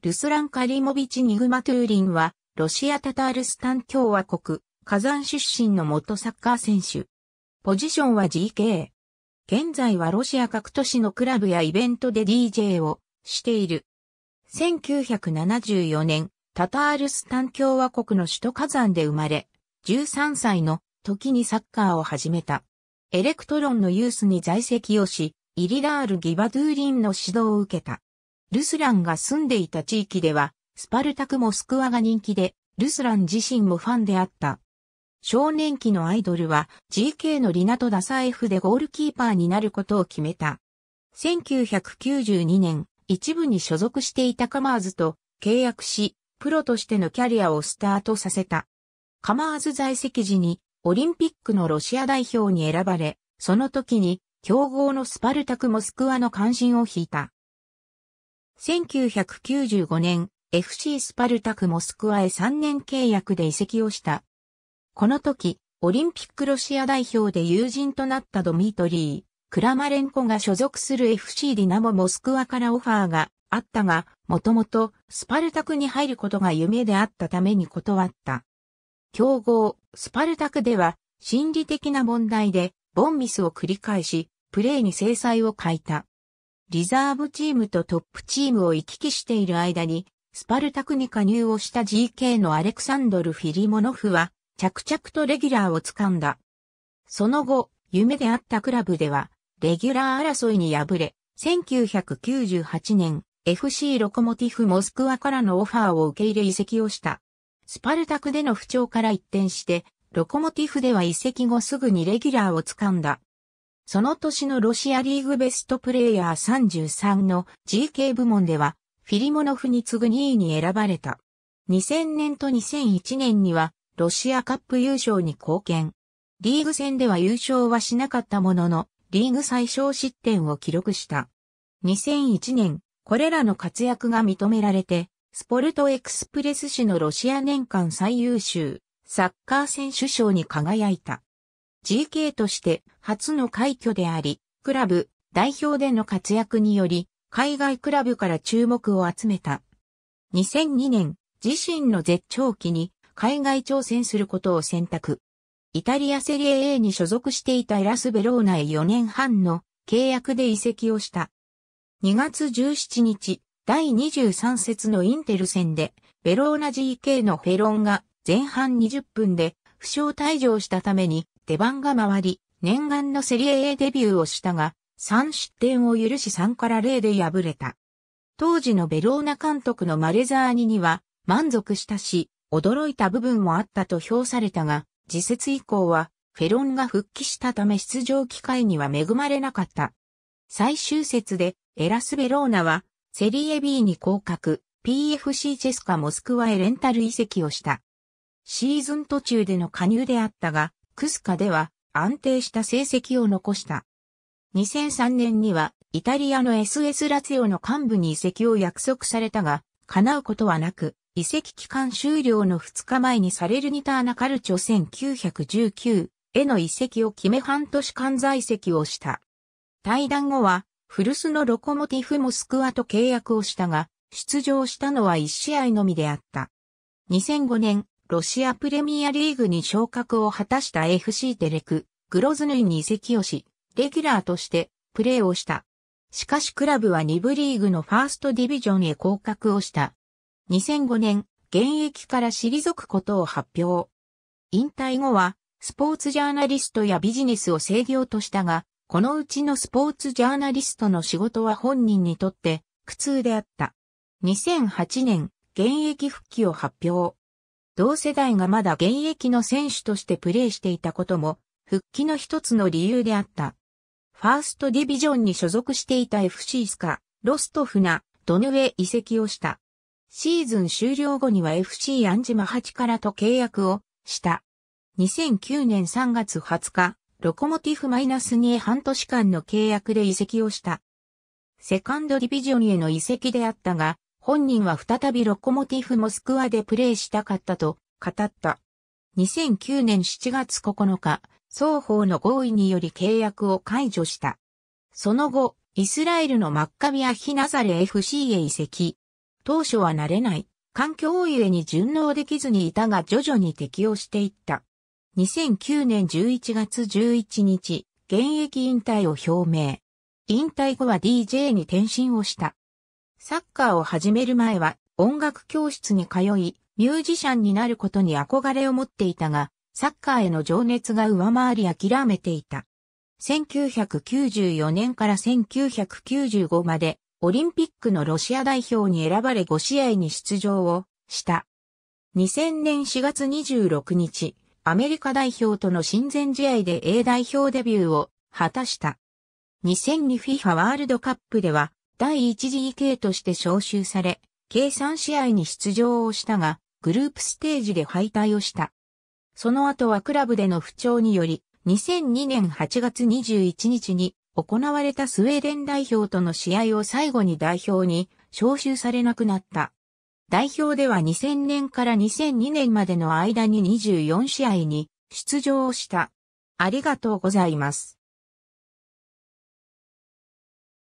ルスラン・カリモビチ・ニグマトゥーリンは、ロシア・タタールスタン共和国、火山出身の元サッカー選手。ポジションは GK。現在はロシア各都市のクラブやイベントで DJ をしている。1974年、タタールスタン共和国の首都火山で生まれ、13歳の時にサッカーを始めた。エレクトロンのユースに在籍をし、イリラール・ギバドゥーリンの指導を受けた。ルスランが住んでいた地域では、スパルタクモスクワが人気で、ルスラン自身もファンであった。少年期のアイドルは GK のリナとダサエフでゴールキーパーになることを決めた。1992年、一部に所属していたカマーズと契約し、プロとしてのキャリアをスタートさせた。カマーズ在籍時にオリンピックのロシア代表に選ばれ、その時に強豪のスパルタクモスクワの関心を引いた。1995年、FC スパルタクモスクワへ3年契約で移籍をした。この時、オリンピックロシア代表で友人となったドミートリー、クラマレンコが所属する FC ディナモモスクワからオファーがあったが、もともとスパルタクに入ることが夢であったために断った。競合、スパルタクでは心理的な問題でボンミスを繰り返し、プレーに制裁を欠いた。リザーブチームとトップチームを行き来している間に、スパルタクに加入をした GK のアレクサンドル・フィリモノフは、着々とレギュラーを掴んだ。その後、夢であったクラブでは、レギュラー争いに敗れ、1998年、FC ロコモティフモスクワからのオファーを受け入れ移籍をした。スパルタクでの不調から一転して、ロコモティフでは移籍後すぐにレギュラーを掴んだ。その年のロシアリーグベストプレイヤー33の GK 部門では、フィリモノフに次ぐ2位に選ばれた。2000年と2001年には、ロシアカップ優勝に貢献。リーグ戦では優勝はしなかったものの、リーグ最小失点を記録した。2001年、これらの活躍が認められて、スポルトエクスプレス紙のロシア年間最優秀サッカー選手賞に輝いた。GK として初の快挙であり、クラブ代表での活躍により、海外クラブから注目を集めた。2002年、自身の絶頂期に海外挑戦することを選択。イタリアセリエ A に所属していたエラスベローナへ4年半の契約で移籍をした。2月17日、第23節のインテル戦で、ベローナ GK のフェロンが前半20分で負傷退場したために出番が回り、念願のセリエ A デビューをしたが、3失点を許し3から0で敗れた。当時のベローナ監督のマレザーニには満足したし、驚いた部分もあったと評されたが、自節以降はフェロンが復帰したため出場機会には恵まれなかった。最終節でエラスベローナはセリエ B に降格、PFC チェスカモスクワへレンタル移籍をした。シーズン途中での加入であったが、クスカでは安定した成績を残した。2003年にはイタリアの SS ラツィオの幹部に移籍を約束されたが、叶うことはなく、移籍期間終了の2日前にサレルニターナカルチョ1919への移籍を決め半年間在籍をした。対談後は、古巣のロコモティフモスクワと契約をしたが、出場したのは1試合のみであった。2005年、ロシアプレミアリーグに昇格を果たした FC テレク、グロズヌイに移籍をし、レギュラーとしてプレーをした。しかしクラブは2部リーグのファーストディビジョンへ降格をした。2005年、現役から退くことを発表。引退後は、スポーツジャーナリストやビジネスを制御としたが、このうちのスポーツジャーナリストの仕事は本人にとって苦痛であった。2008年、現役復帰を発表。同世代がまだ現役の選手としてプレーしていたことも、復帰の一つの理由であった。ファーストディビジョンに所属していた FC スカ、ロストフナ、ドヌへ移籍をした。シーズン終了後には FC アンジマ8からと契約をした。2009年3月20日、ロコモティフマイナス2へ半年間の契約で移籍をした。セカンドディビジョンへの移籍であったが、本人は再びロコモティフモスクワでプレーしたかったと語った。2009年7月9日、双方の合意により契約を解除した。その後、イスラエルのマッカビア・ヒナザレ FC へ移籍。当初は慣れない、環境ゆえに順応できずにいたが徐々に適応していった。2009年11月11日、現役引退を表明。引退後は DJ に転身をした。サッカーを始める前は音楽教室に通い、ミュージシャンになることに憧れを持っていたが、サッカーへの情熱が上回り諦めていた。1994年から1995までオリンピックのロシア代表に選ばれ5試合に出場をした。2000年4月26日、アメリカ代表との親善試合で A 代表デビューを果たした。2002FIFA ワールドカップでは第一次議 k として招集され、計3試合に出場をしたが、グループステージで敗退をした。その後はクラブでの不調により、2002年8月21日に行われたスウェーデン代表との試合を最後に代表に招集されなくなった。代表では2000年から2002年までの間に24試合に出場をした。ありがとうございます。